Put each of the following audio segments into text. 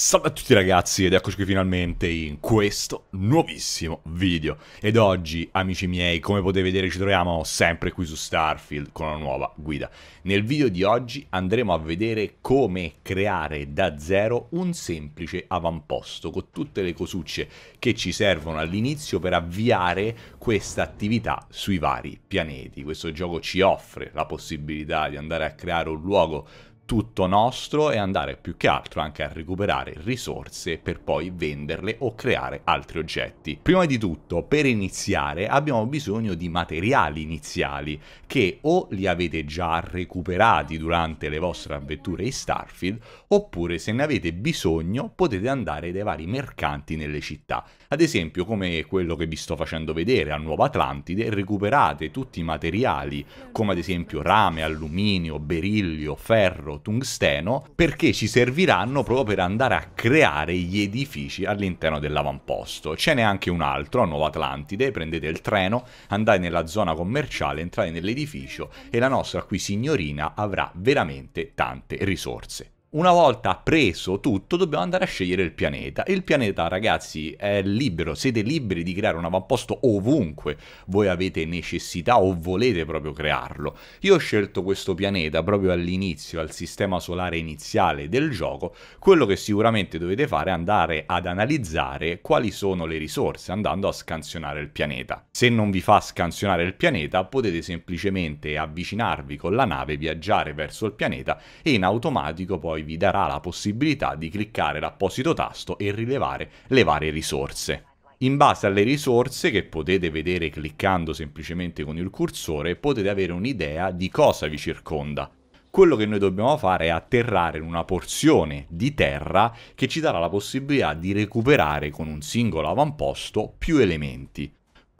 Salve a tutti ragazzi ed eccoci qui finalmente in questo nuovissimo video Ed oggi amici miei come potete vedere ci troviamo sempre qui su Starfield con una nuova guida Nel video di oggi andremo a vedere come creare da zero un semplice avamposto Con tutte le cosucce che ci servono all'inizio per avviare questa attività sui vari pianeti Questo gioco ci offre la possibilità di andare a creare un luogo tutto nostro e andare più che altro anche a recuperare risorse per poi venderle o creare altri oggetti. Prima di tutto, per iniziare abbiamo bisogno di materiali iniziali che o li avete già recuperati durante le vostre avventure in Starfield oppure se ne avete bisogno potete andare dai vari mercanti nelle città. Ad esempio come quello che vi sto facendo vedere a Nuova Atlantide recuperate tutti i materiali come ad esempio rame, alluminio, berillio, ferro, tungsteno, perché ci serviranno proprio per andare a creare gli edifici all'interno dell'avamposto. Ce n'è anche un altro a Nuova Atlantide, prendete il treno, andate nella zona commerciale, entrate nell'edificio e la nostra qui signorina avrà veramente tante risorse una volta preso tutto dobbiamo andare a scegliere il pianeta il pianeta ragazzi è libero, siete liberi di creare un avamposto ovunque voi avete necessità o volete proprio crearlo. Io ho scelto questo pianeta proprio all'inizio, al sistema solare iniziale del gioco, quello che sicuramente dovete fare è andare ad analizzare quali sono le risorse andando a scansionare il pianeta. Se non vi fa scansionare il pianeta potete semplicemente avvicinarvi con la nave, viaggiare verso il pianeta e in automatico poi poi vi darà la possibilità di cliccare l'apposito tasto e rilevare le varie risorse. In base alle risorse che potete vedere cliccando semplicemente con il cursore potete avere un'idea di cosa vi circonda. Quello che noi dobbiamo fare è atterrare in una porzione di terra che ci darà la possibilità di recuperare con un singolo avamposto più elementi.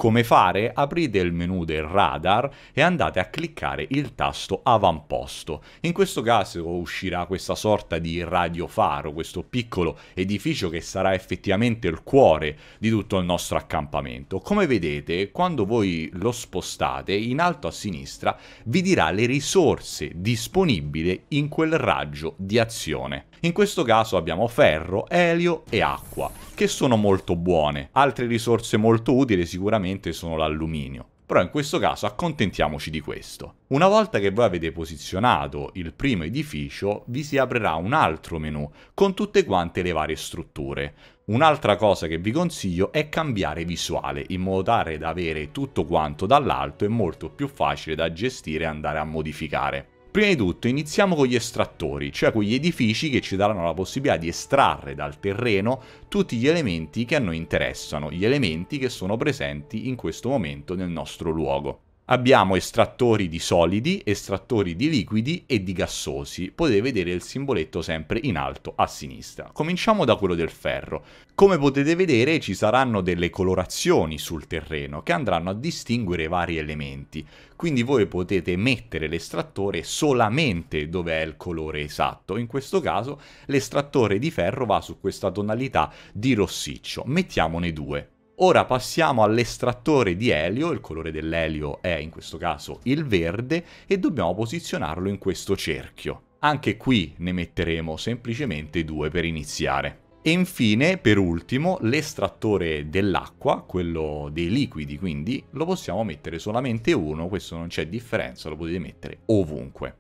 Come fare? Aprite il menu del radar e andate a cliccare il tasto avamposto. In questo caso uscirà questa sorta di radiofaro, questo piccolo edificio che sarà effettivamente il cuore di tutto il nostro accampamento. Come vedete, quando voi lo spostate, in alto a sinistra vi dirà le risorse disponibili in quel raggio di azione. In questo caso abbiamo ferro, elio e acqua, che sono molto buone. Altre risorse molto utili sicuramente sono l'alluminio. Però in questo caso accontentiamoci di questo. Una volta che voi avete posizionato il primo edificio, vi si aprirà un altro menu con tutte quante le varie strutture. Un'altra cosa che vi consiglio è cambiare visuale in modo tale da avere tutto quanto dall'alto e molto più facile da gestire e andare a modificare. Prima di tutto iniziamo con gli estrattori, cioè quegli edifici che ci daranno la possibilità di estrarre dal terreno tutti gli elementi che a noi interessano, gli elementi che sono presenti in questo momento nel nostro luogo. Abbiamo estrattori di solidi, estrattori di liquidi e di gassosi. Potete vedere il simboletto sempre in alto a sinistra. Cominciamo da quello del ferro. Come potete vedere ci saranno delle colorazioni sul terreno che andranno a distinguere vari elementi. Quindi voi potete mettere l'estrattore solamente dove è il colore esatto. In questo caso l'estrattore di ferro va su questa tonalità di rossiccio. Mettiamone due. Ora passiamo all'estrattore di elio, il colore dell'elio è in questo caso il verde e dobbiamo posizionarlo in questo cerchio. Anche qui ne metteremo semplicemente due per iniziare. E infine, per ultimo, l'estrattore dell'acqua, quello dei liquidi quindi, lo possiamo mettere solamente uno, questo non c'è differenza, lo potete mettere ovunque.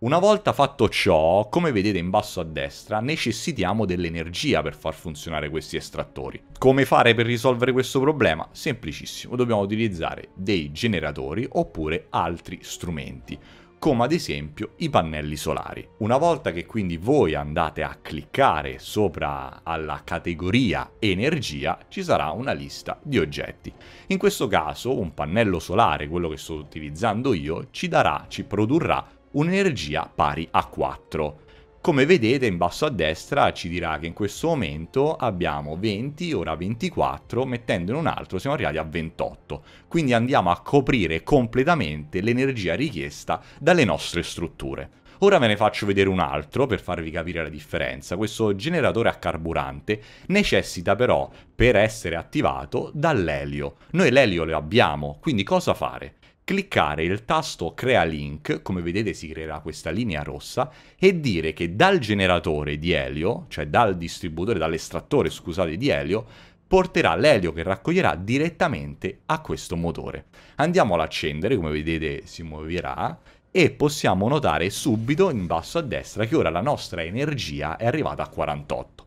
Una volta fatto ciò, come vedete in basso a destra, necessitiamo dell'energia per far funzionare questi estrattori. Come fare per risolvere questo problema? Semplicissimo, dobbiamo utilizzare dei generatori oppure altri strumenti come ad esempio i pannelli solari. Una volta che quindi voi andate a cliccare sopra alla categoria energia ci sarà una lista di oggetti. In questo caso un pannello solare, quello che sto utilizzando io, ci darà, ci produrrà un'energia pari a 4. Come vedete in basso a destra ci dirà che in questo momento abbiamo 20, ora 24, mettendo in un altro siamo arrivati a 28. Quindi andiamo a coprire completamente l'energia richiesta dalle nostre strutture. Ora ve ne faccio vedere un altro per farvi capire la differenza. Questo generatore a carburante necessita però, per essere attivato, dall'elio. Noi l'elio lo abbiamo, quindi cosa fare? cliccare il tasto crea link, come vedete si creerà questa linea rossa, e dire che dal generatore di elio, cioè dal distributore, dall'estrattore, scusate, di elio, porterà l'elio che raccoglierà direttamente a questo motore. Andiamo ad accendere, come vedete si muoverà, e possiamo notare subito in basso a destra che ora la nostra energia è arrivata a 48.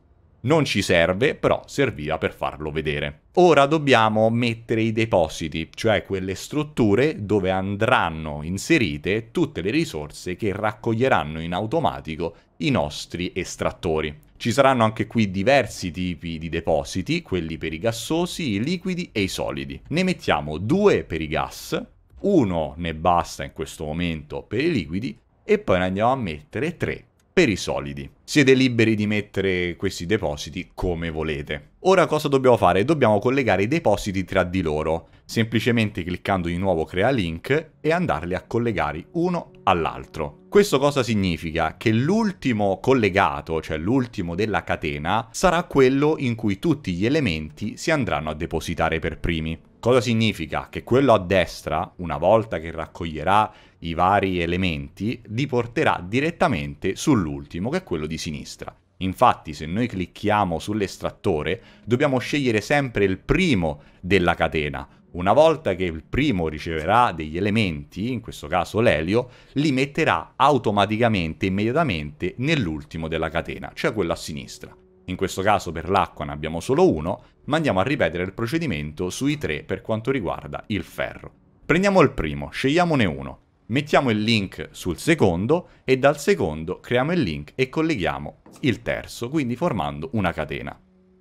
Non ci serve, però serviva per farlo vedere. Ora dobbiamo mettere i depositi, cioè quelle strutture dove andranno inserite tutte le risorse che raccoglieranno in automatico i nostri estrattori. Ci saranno anche qui diversi tipi di depositi, quelli per i gassosi, i liquidi e i solidi. Ne mettiamo due per i gas, uno ne basta in questo momento per i liquidi e poi ne andiamo a mettere tre per i solidi. Siete liberi di mettere questi depositi come volete. Ora cosa dobbiamo fare? Dobbiamo collegare i depositi tra di loro, semplicemente cliccando di nuovo crea link e andarli a collegare uno all'altro. Questo cosa significa? Che l'ultimo collegato, cioè l'ultimo della catena, sarà quello in cui tutti gli elementi si andranno a depositare per primi. Cosa significa? Che quello a destra, una volta che raccoglierà i vari elementi, li porterà direttamente sull'ultimo, che è quello di sinistra. Infatti, se noi clicchiamo sull'estrattore, dobbiamo scegliere sempre il primo della catena. Una volta che il primo riceverà degli elementi, in questo caso l'elio, li metterà automaticamente, immediatamente, nell'ultimo della catena, cioè quello a sinistra in questo caso per l'acqua ne abbiamo solo uno, ma andiamo a ripetere il procedimento sui tre per quanto riguarda il ferro. Prendiamo il primo, scegliamone uno, mettiamo il link sul secondo e dal secondo creiamo il link e colleghiamo il terzo, quindi formando una catena.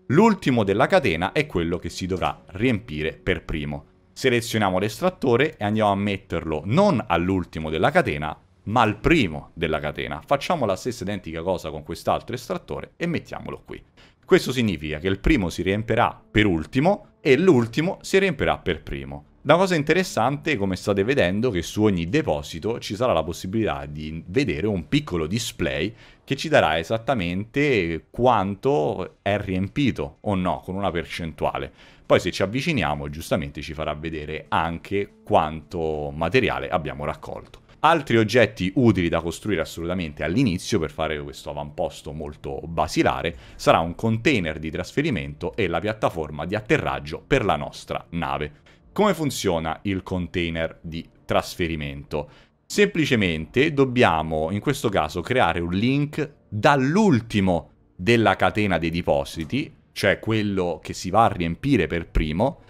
L'ultimo della catena è quello che si dovrà riempire per primo. Selezioniamo l'estrattore e andiamo a metterlo non all'ultimo della catena, ma al primo della catena. Facciamo la stessa identica cosa con quest'altro estrattore e mettiamolo qui. Questo significa che il primo si riempirà per ultimo e l'ultimo si riempirà per primo. La cosa interessante, come state vedendo, è che su ogni deposito ci sarà la possibilità di vedere un piccolo display che ci darà esattamente quanto è riempito o no, con una percentuale. Poi se ci avviciniamo, giustamente ci farà vedere anche quanto materiale abbiamo raccolto. Altri oggetti utili da costruire assolutamente all'inizio per fare questo avamposto molto basilare sarà un container di trasferimento e la piattaforma di atterraggio per la nostra nave. Come funziona il container di trasferimento? Semplicemente dobbiamo in questo caso creare un link dall'ultimo della catena dei depositi, cioè quello che si va a riempire per primo,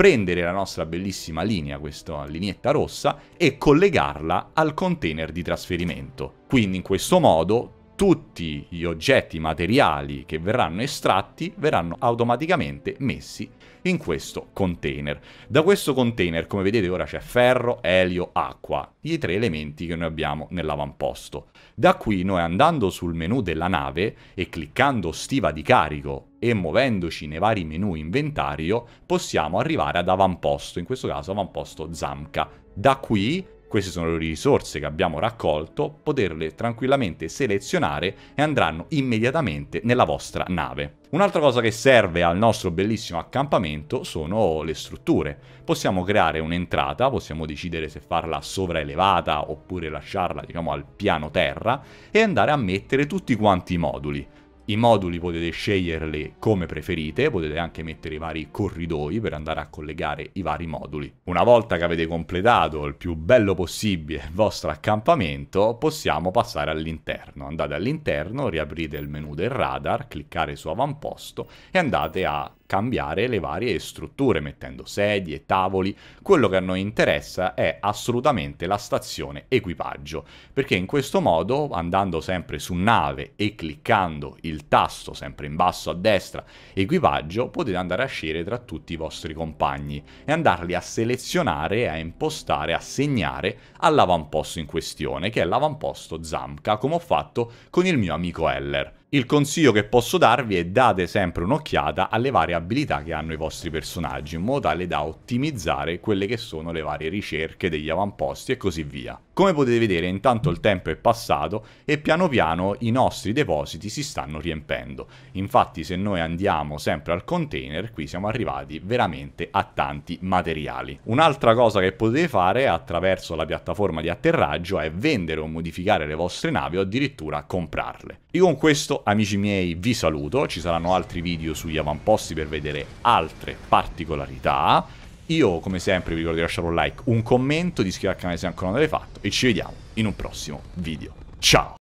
prendere la nostra bellissima linea, questa lineetta rossa, e collegarla al container di trasferimento. Quindi in questo modo tutti gli oggetti materiali che verranno estratti verranno automaticamente messi in questo container. Da questo container, come vedete ora c'è ferro, elio, acqua, i tre elementi che noi abbiamo nell'avamposto. Da qui noi andando sul menu della nave e cliccando stiva di carico e muovendoci nei vari menu inventario possiamo arrivare ad avamposto, in questo caso avamposto Zamka. Da qui queste sono le risorse che abbiamo raccolto, poterle tranquillamente selezionare e andranno immediatamente nella vostra nave. Un'altra cosa che serve al nostro bellissimo accampamento sono le strutture. Possiamo creare un'entrata, possiamo decidere se farla sovraelevata oppure lasciarla diciamo al piano terra e andare a mettere tutti quanti i moduli. I moduli potete sceglierli come preferite, potete anche mettere i vari corridoi per andare a collegare i vari moduli. Una volta che avete completato il più bello possibile il vostro accampamento, possiamo passare all'interno. Andate all'interno, riaprite il menu del radar, cliccare su avamposto e andate a cambiare le varie strutture, mettendo sedie, tavoli. Quello che a noi interessa è assolutamente la stazione equipaggio, perché in questo modo, andando sempre su nave e cliccando il tasto sempre in basso a destra equipaggio, potete andare a scegliere tra tutti i vostri compagni e andarli a selezionare, a impostare, a segnare all'avamposto in questione, che è l'avamposto Zamka, come ho fatto con il mio amico Heller. Il consiglio che posso darvi è date sempre un'occhiata alle varie abilità che hanno i vostri personaggi, in modo tale da ottimizzare quelle che sono le varie ricerche degli avamposti e così via. Come potete vedere intanto il tempo è passato e piano piano i nostri depositi si stanno riempendo. Infatti se noi andiamo sempre al container qui siamo arrivati veramente a tanti materiali. Un'altra cosa che potete fare attraverso la piattaforma di atterraggio è vendere o modificare le vostre navi o addirittura comprarle. Io con questo amici miei vi saluto, ci saranno altri video sugli avamposti per vedere altre particolarità io, come sempre, vi ricordo di lasciare un like, un commento, di iscrivervi al canale se ancora non l'avete fatto e ci vediamo in un prossimo video. Ciao!